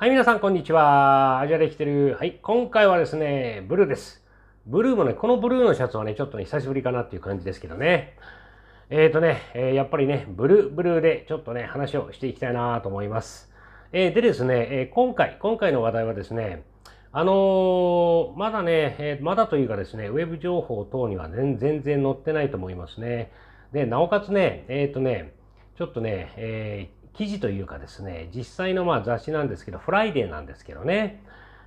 はい、皆さん、こんにちは。アジアで来てる。はい、今回はですね、ブルーです。ブルーもね、このブルーのシャツはね、ちょっとね、久しぶりかなっていう感じですけどね。えっ、ー、とね、えー、やっぱりね、ブルー、ブルーでちょっとね、話をしていきたいなと思います。えー、でですね、え今回、今回の話題はですね、あのまだね、えまだというかですね、ウェブ情報等には全然載ってないと思いますね。で、なおかつね、えっ、とね、ちょっとね、え記事というかですね、実際のまあ雑誌なんですけど、フライデーなんですけどね、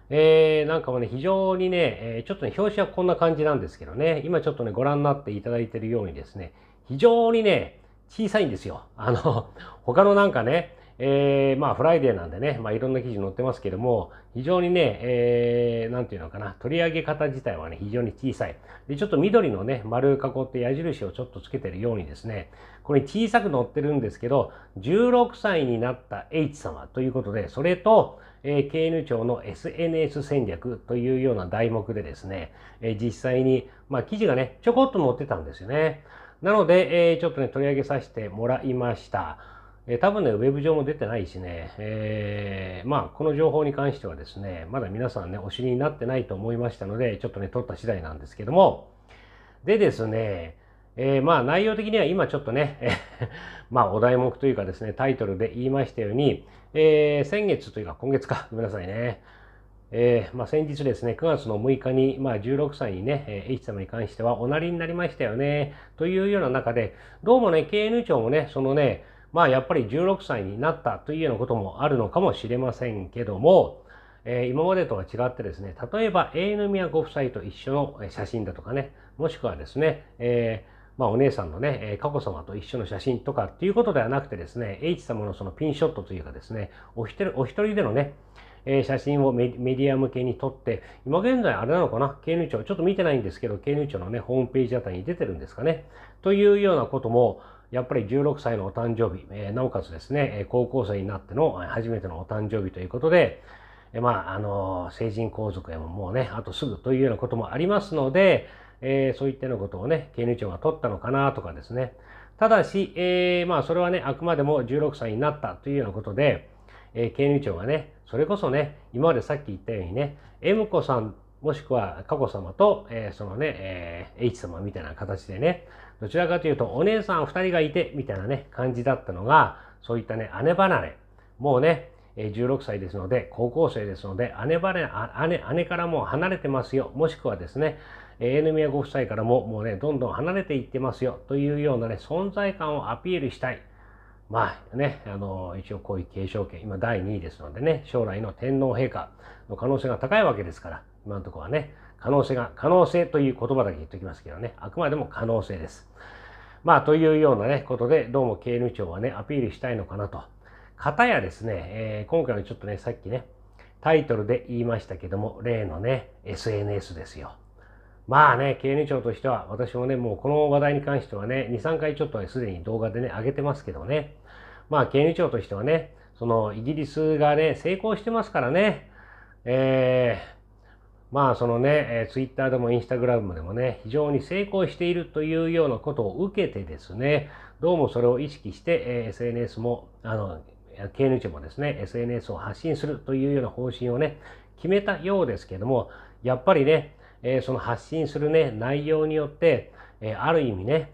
えー、なんかもね、非常にね、えちょっとね、表紙はこんな感じなんですけどね、今ちょっとね、ご覧になっていただいてるようにですね、非常にね、小さいんですよ。あの、他のなんかね、えー、まあ、フライデーなんでね、まあ、いろんな記事載ってますけども、非常にね、えー、ていうのかな、取り上げ方自体はね、非常に小さい。で、ちょっと緑のね、丸囲って矢印をちょっとつけてるようにですね、これ小さく載ってるんですけど、16歳になった H 様ということで、それと、えー、KN 庁の SNS 戦略というような題目でですね、えー、実際に、まあ、記事がね、ちょこっと載ってたんですよね。なので、えー、ちょっとね、取り上げさせてもらいました。えー、多分ね、ウェブ上も出てないしね、えー、まあ、この情報に関してはですね、まだ皆さんね、お知りになってないと思いましたので、ちょっとね、撮った次第なんですけども、でですね、えー、まあ、内容的には今ちょっとね、えー、まあ、お題目というかですね、タイトルで言いましたように、えー、先月というか今月か、ごめんなさいね、えー、まあ、先日ですね、9月の6日に、まあ、16歳にね、えー、H 様に関してはおなりになりましたよね、というような中で、どうもね、KN 庁もね、そのね、まあやっぱり16歳になったというようなこともあるのかもしれませんけども、えー、今までとは違ってですね、例えば永宮ご夫妻と一緒の写真だとかね、もしくはですね、えーまあ、お姉さんのね、佳子さまと一緒の写真とかっていうことではなくてですね、H 様のそのピンショットというかですね、お一人お一人でのね、え写真をメディア向けに撮って、今現在あれなのかな、経入庁、ちょっと見てないんですけど、経入庁のね、ホームページあたりに出てるんですかね、というようなことも、やっぱり16歳のお誕生日、えー、なおかつですね、高校生になっての初めてのお誕生日ということで、えー、まあ、あの、成人皇族へももうね、あとすぐというようなこともありますので、えー、そういったようなことをね、刑務庁が取ったのかなとかですね。ただし、えー、まあ、それはね、あくまでも16歳になったというようなことで、えー、刑務庁がね、それこそね、今までさっき言ったようにね、M 子さんもしくは佳子様と、えー、そのね、えー、H 様みたいな形でね、どちらかというとお姉さん2人がいてみたいなね感じだったのがそういったね姉離れもうね16歳ですので高校生ですので姉離れ姉姉からもう離れてますよもしくはですね江宮ご夫妻からももうねどんどん離れていってますよというようなね存在感をアピールしたいまあね、あの、一応皇位継承権、今第2位ですのでね、将来の天皇陛下の可能性が高いわけですから、今のところはね、可能性が、可能性という言葉だけ言っておきますけどね、あくまでも可能性です。まあ、というようなね、ことで、どうも経務長はね、アピールしたいのかなと。かたやですね、えー、今回のちょっとね、さっきね、タイトルで言いましたけども、例のね、SNS ですよ。まあね、経理長としては、私もね、もうこの話題に関してはね、2、3回ちょっとすでに動画でね、上げてますけどね、まあ、権利庁としてはね、そのイギリスがね、成功してますからね、えー、まあ、そのね、えツイッターでもインスタグラムでもね、非常に成功しているというようなことを受けてですね、どうもそれを意識して、えー、SNS も、あの、経営庁もですね、SNS を発信するというような方針をね、決めたようですけども、やっぱりね、えー、その発信するね、内容によって、えー、ある意味ね、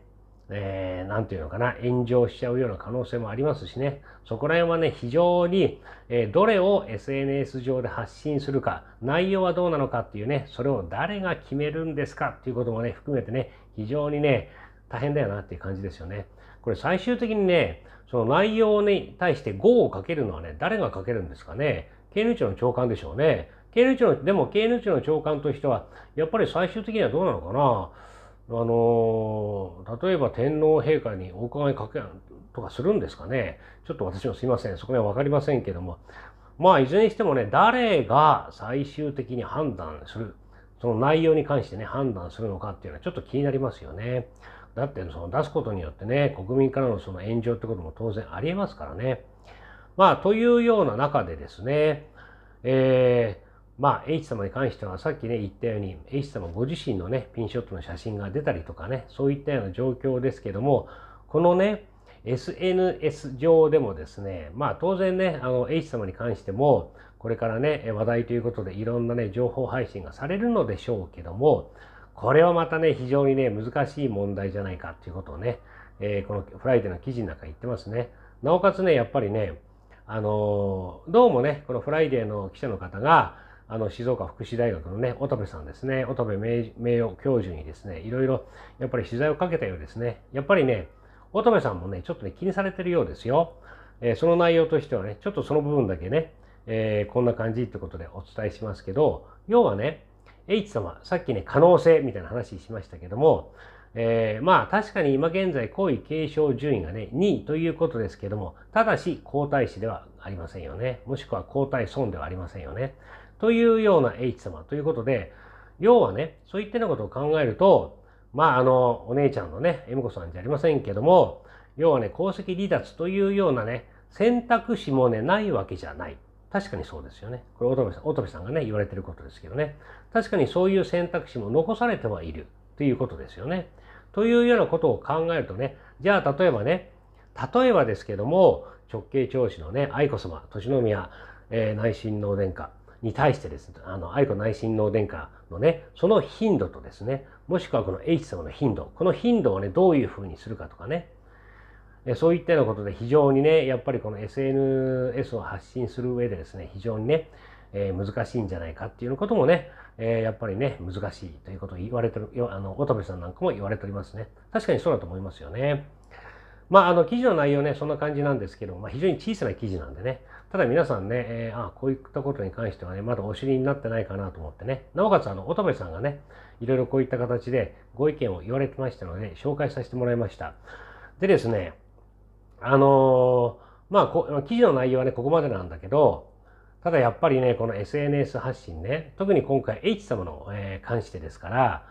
えー、て言うのかな、炎上しちゃうような可能性もありますしね、そこら辺はね、非常に、えー、どれを SNS 上で発信するか、内容はどうなのかっていうね、それを誰が決めるんですかっていうこともね、含めてね、非常にね、大変だよなっていう感じですよね。これ最終的にね、その内容に対して5をかけるのはね、誰がかけるんですかね。経理長の長官でしょうね。経長庁でも経理長の長官としては、やっぱり最終的にはどうなのかな。あの例えば天皇陛下にお伺いかけとかするんですかねちょっと私もすいませんそこには分かりませんけどもまあいずれにしてもね誰が最終的に判断するその内容に関してね判断するのかっていうのはちょっと気になりますよね。だってその出すことによってね国民からのその炎上ってことも当然ありえますからね。まあというような中でですね、えーまあ、H 様に関してはさっきね、言ったように、H 様ご自身のね、ピンショットの写真が出たりとかね、そういったような状況ですけども、このね、SNS 上でもですね、まあ当然ね、あの、H 様に関しても、これからね、話題ということでいろんなね、情報配信がされるのでしょうけども、これはまたね、非常にね、難しい問題じゃないかっていうことをね、えこのフライデーの記事の中言ってますね。なおかつね、やっぱりね、あのどうもね、このフライデーの記者の方が、あの静岡福祉大学のね乙部さんですね乙部名誉教授にですねいろいろやっぱり取材をかけたようですねやっぱりね乙部さんもねちょっとね気にされてるようですよ、えー、その内容としてはねちょっとその部分だけね、えー、こんな感じってことでお伝えしますけど要はね H 様さっきね可能性みたいな話しましたけどもえー、まあ確かに今現在皇位継承順位がね2位ということですけどもただし皇太子ではありませんよねもしくは皇太孫ではありませんよねというような H 様ということで、要はね、そういったようなことを考えると、まあ、あの、お姉ちゃんのね、恵ム子さんじゃありませんけども、要はね、功績離脱というようなね、選択肢もね、ないわけじゃない。確かにそうですよね。これ、乙部さん、乙部さんがね、言われてることですけどね。確かにそういう選択肢も残されてはいるということですよね。というようなことを考えるとね、じゃあ、例えばね、例えばですけども、直系長子のね、愛子様、年宮、えー、内親王殿下、に対してですね、あの、愛子内親王殿下のね、その頻度とですね、もしくはこの H 様の頻度、この頻度をね、どういうふうにするかとかね、そういったようなことで非常にね、やっぱりこの SNS を発信する上でですね、非常にね、えー、難しいんじゃないかっていうこともね、えー、やっぱりね、難しいということを言われてる、あの、乙部さんなんかも言われておりますね。確かにそうだと思いますよね。まあ、あの記事の内容ね、そんな感じなんですけど、まあ、非常に小さな記事なんでね、ただ皆さんね、えー、あこういったことに関してはね、まだお知りになってないかなと思ってね、なおかつ、あの、乙部さんがね、いろいろこういった形でご意見を言われてましたので、紹介させてもらいました。でですね、あのー、まあこ、記事の内容はね、ここまでなんだけど、ただやっぱりね、この SNS 発信ね、特に今回 H 様の、えー、関してですから、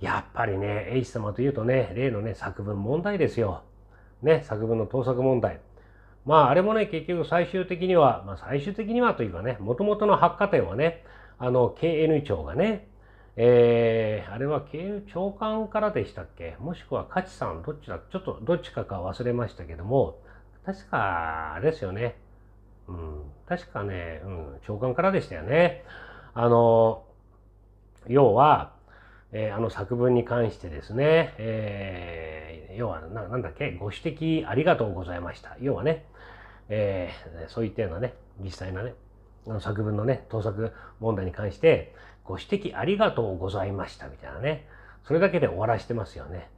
やっぱりね、H 様というとね、例のね、作文問題ですよ。ね、作文の盗作問題。まあ、あれもね、結局最終的には、まあ、最終的にはというかね、もともとの発火点はね、あの、KN 長がね、えー、あれは経営長官からでしたっけもしくは勝さん、どっちだちょっとどっちかか忘れましたけども、確か、あれですよね。うん、確かね、うん、長官からでしたよね。あの、要は、えー、あの作文に関してですね、えー、要はな、なんだっけ、ご指摘ありがとうございました。要はね、えー、そういったようなね、実際なね、あの作文のね、盗作問題に関して、ご指摘ありがとうございましたみたいなね、それだけで終わらしてますよね。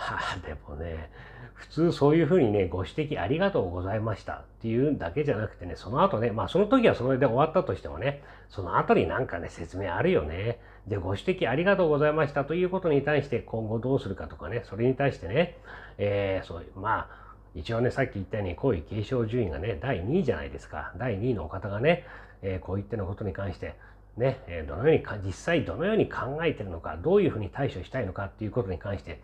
はあ、でもね、普通そういうふうにね、ご指摘ありがとうございましたっていうだけじゃなくてね、その後ね、まあその時はそれで終わったとしてもね、その後になんかね、説明あるよね。で、ご指摘ありがとうございましたということに対して今後どうするかとかね、それに対してね、えー、そういう、まあ、一応ね、さっき言ったように、皇位継承順位がね、第2位じゃないですか。第2位のお方がね、えー、こういったのことに関して、ね、どのようにか、実際どのように考えてるのか、どういうふうに対処したいのかっていうことに関して、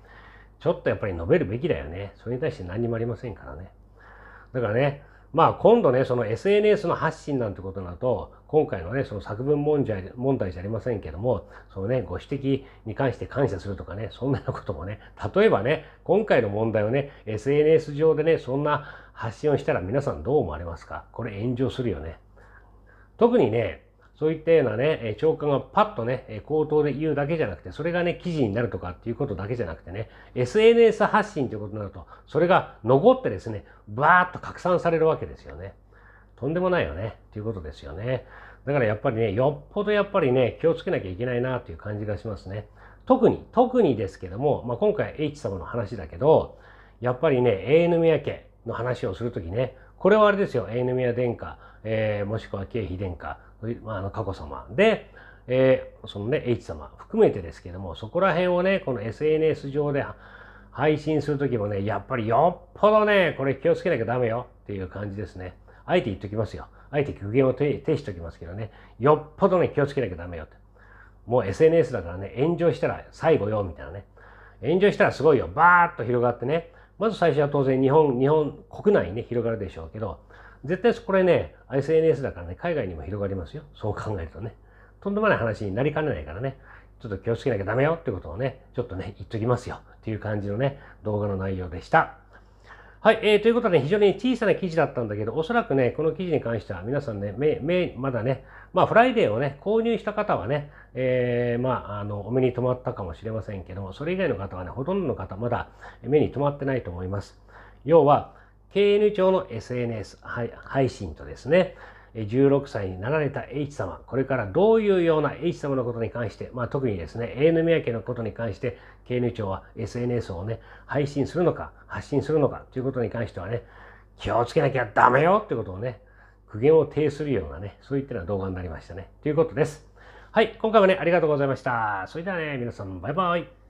ちょっとやっぱり述べるべきだよね。それに対して何もありませんからね。だからね、まあ今度ね、その SNS の発信なんてことだと、今回のね、その作文問題問題じゃありませんけども、そのね、ご指摘に関して感謝するとかね、そんなようなこともね、例えばね、今回の問題をね、SNS 上でね、そんな発信をしたら皆さんどう思われますかこれ炎上するよね。特にね、そういったようなね、長官がパッとね、口頭で言うだけじゃなくて、それがね、記事になるとかっていうことだけじゃなくてね、SNS 発信ということになると、それが残ってですね、バーッと拡散されるわけですよね。とんでもないよね、ということですよね。だからやっぱりね、よっぽどやっぱりね、気をつけなきゃいけないなという感じがしますね。特に、特にですけども、まあ、今回 H 様の話だけど、やっぱりね、永宮家の話をするときね、これはあれですよ、永宮殿下、えー、もしくは経費殿下、まあ、あの佳子さまで、えー、そのね H 様含めてですけどもそこら辺をねこの SNS 上で配信する時もねやっぱりよっぽどねこれ気をつけなきゃダメよっていう感じですねあえて言っときますよあえて苦言を呈しておきますけどねよっぽどね気をつけなきゃダメよってもう SNS だからね炎上したら最後よみたいなね炎上したらすごいよバーッと広がってねまず最初は当然日本日本国内に、ね、広がるでしょうけど絶対これね、SNS だからね、海外にも広がりますよ。そう考えるとね。とんでもない話になりかねないからね、ちょっと気をつけなきゃダメよってことをね、ちょっとね、言っときますよ。っていう感じのね、動画の内容でした。はい、えー、ということで、ね、非常に小さな記事だったんだけど、おそらくね、この記事に関しては皆さんね、め、め、まだね、まあ、フライデーをね、購入した方はね、えー、まあ、あの、お目に留まったかもしれませんけども、それ以外の方はね、ほとんどの方、まだ目に留まってないと思います。要は、KN 庁の SNS 配信とですね、16歳になられた H 様、これからどういうような H 様のことに関して、まあ、特にですね、a 永宮家のことに関して、経営庁は SNS をね、配信するのか、発信するのかということに関してはね、気をつけなきゃダメよってことをね、苦言を呈するようなね、そういったような動画になりましたね。ということです。はい、今回もね、ありがとうございました。それではね、皆さん、バイバイ。